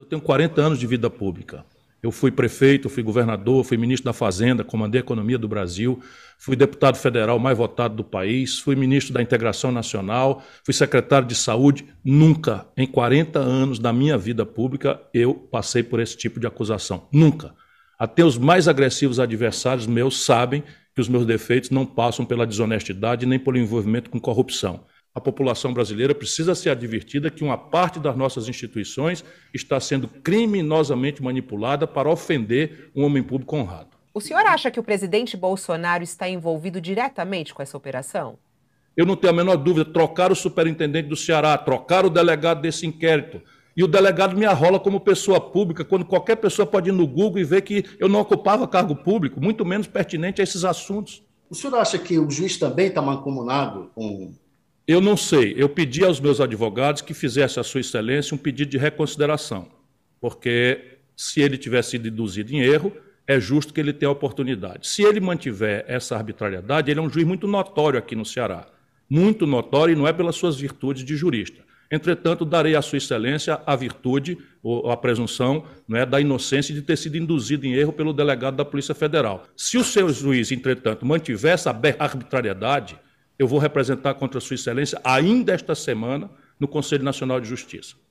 Eu tenho 40 anos de vida pública. Eu fui prefeito, fui governador, fui ministro da Fazenda, comandei a economia do Brasil, fui deputado federal mais votado do país, fui ministro da Integração Nacional, fui secretário de Saúde. Nunca, em 40 anos da minha vida pública, eu passei por esse tipo de acusação. Nunca. Até os mais agressivos adversários meus sabem que os meus defeitos não passam pela desonestidade nem pelo envolvimento com corrupção. A população brasileira precisa ser advertida que uma parte das nossas instituições está sendo criminosamente manipulada para ofender um homem público honrado. O senhor acha que o presidente Bolsonaro está envolvido diretamente com essa operação? Eu não tenho a menor dúvida. Trocar o superintendente do Ceará, trocar o delegado desse inquérito. E o delegado me arrola como pessoa pública, quando qualquer pessoa pode ir no Google e ver que eu não ocupava cargo público, muito menos pertinente a esses assuntos. O senhor acha que o juiz também está mancomunado com eu não sei. Eu pedi aos meus advogados que fizesse a Sua Excelência um pedido de reconsideração, porque se ele tivesse sido induzido em erro, é justo que ele tenha a oportunidade. Se ele mantiver essa arbitrariedade, ele é um juiz muito notório aqui no Ceará. Muito notório, e não é pelas suas virtudes de jurista. Entretanto, darei à Sua Excelência a virtude ou a presunção é da inocência de ter sido induzido em erro pelo delegado da Polícia Federal. Se o seu juiz, entretanto, mantiver essa arbitrariedade, eu vou representar contra Sua Excelência ainda esta semana no Conselho Nacional de Justiça.